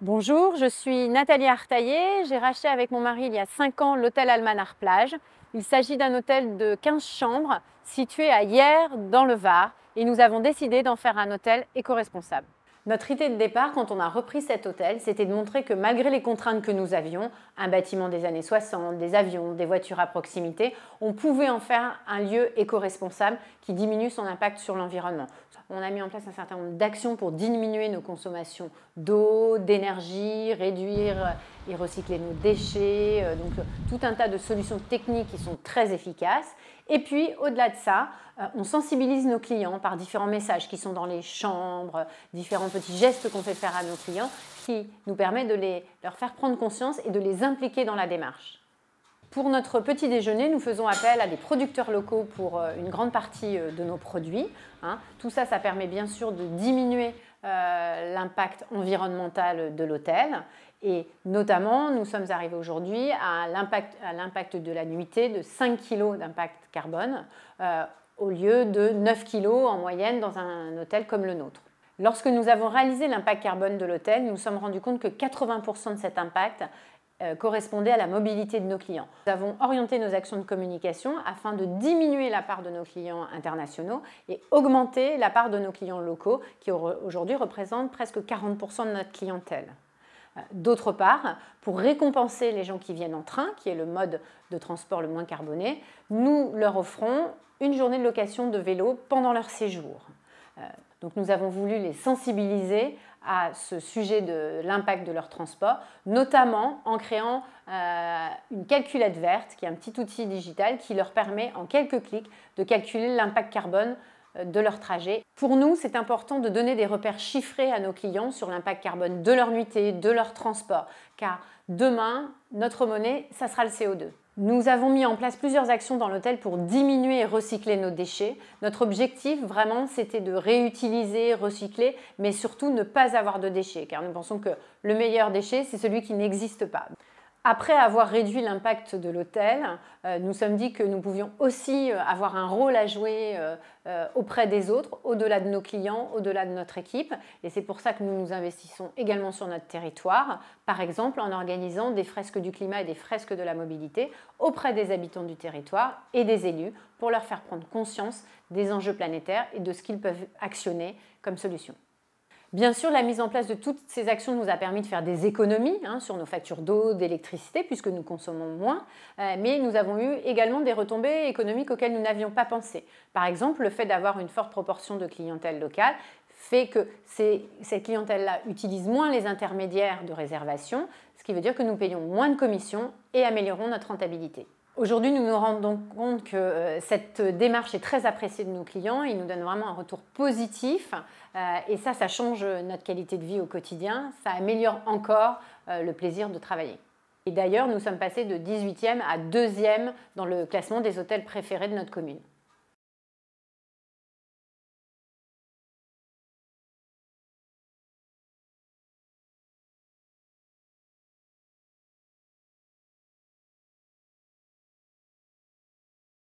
Bonjour, je suis Nathalie Artaillé. J'ai racheté avec mon mari il y a 5 ans l'hôtel Almanar Plage. Il s'agit d'un hôtel de 15 chambres situé à Hyères dans le Var et nous avons décidé d'en faire un hôtel éco-responsable. Notre idée de départ, quand on a repris cet hôtel, c'était de montrer que malgré les contraintes que nous avions, un bâtiment des années 60, des avions, des voitures à proximité, on pouvait en faire un lieu éco-responsable qui diminue son impact sur l'environnement. On a mis en place un certain nombre d'actions pour diminuer nos consommations d'eau, d'énergie, réduire recycler nos déchets, euh, donc euh, tout un tas de solutions techniques qui sont très efficaces. Et puis, au-delà de ça, euh, on sensibilise nos clients par différents messages qui sont dans les chambres, différents petits gestes qu'on fait faire à nos clients, qui nous permettent de les, leur faire prendre conscience et de les impliquer dans la démarche. Pour notre petit déjeuner, nous faisons appel à des producteurs locaux pour une grande partie de nos produits. Hein. Tout ça, ça permet bien sûr de diminuer l'impact environnemental de l'hôtel. Et notamment, nous sommes arrivés aujourd'hui à l'impact de la nuitée de 5 kg d'impact carbone euh, au lieu de 9 kg en moyenne dans un hôtel comme le nôtre. Lorsque nous avons réalisé l'impact carbone de l'hôtel, nous nous sommes rendus compte que 80% de cet impact euh, correspondait à la mobilité de nos clients. Nous avons orienté nos actions de communication afin de diminuer la part de nos clients internationaux et augmenter la part de nos clients locaux qui aujourd'hui représentent presque 40% de notre clientèle. D'autre part, pour récompenser les gens qui viennent en train, qui est le mode de transport le moins carboné, nous leur offrons une journée de location de vélo pendant leur séjour. Euh, donc nous avons voulu les sensibiliser à ce sujet de l'impact de leur transport, notamment en créant euh, une calculette verte, qui est un petit outil digital qui leur permet en quelques clics de calculer l'impact carbone de leur trajet. Pour nous, c'est important de donner des repères chiffrés à nos clients sur l'impact carbone de leur nuitée, de leur transport, car demain, notre monnaie, ça sera le CO2. Nous avons mis en place plusieurs actions dans l'hôtel pour diminuer et recycler nos déchets. Notre objectif vraiment c'était de réutiliser, recycler, mais surtout ne pas avoir de déchets, car nous pensons que le meilleur déchet, c'est celui qui n'existe pas. Après avoir réduit l'impact de l'hôtel, nous euh, nous sommes dit que nous pouvions aussi euh, avoir un rôle à jouer euh, auprès des autres, au-delà de nos clients, au-delà de notre équipe. Et c'est pour ça que nous nous investissons également sur notre territoire, par exemple en organisant des fresques du climat et des fresques de la mobilité auprès des habitants du territoire et des élus pour leur faire prendre conscience des enjeux planétaires et de ce qu'ils peuvent actionner comme solution. Bien sûr, la mise en place de toutes ces actions nous a permis de faire des économies hein, sur nos factures d'eau, d'électricité, puisque nous consommons moins, euh, mais nous avons eu également des retombées économiques auxquelles nous n'avions pas pensé. Par exemple, le fait d'avoir une forte proportion de clientèle locale fait que cette clientèle-là utilise moins les intermédiaires de réservation, ce qui veut dire que nous payons moins de commissions et améliorons notre rentabilité. Aujourd'hui, nous nous rendons compte que euh, cette démarche est très appréciée de nos clients. Ils nous donnent vraiment un retour positif. Euh, et ça, ça change notre qualité de vie au quotidien. Ça améliore encore euh, le plaisir de travailler. Et d'ailleurs, nous sommes passés de 18e à 2e dans le classement des hôtels préférés de notre commune.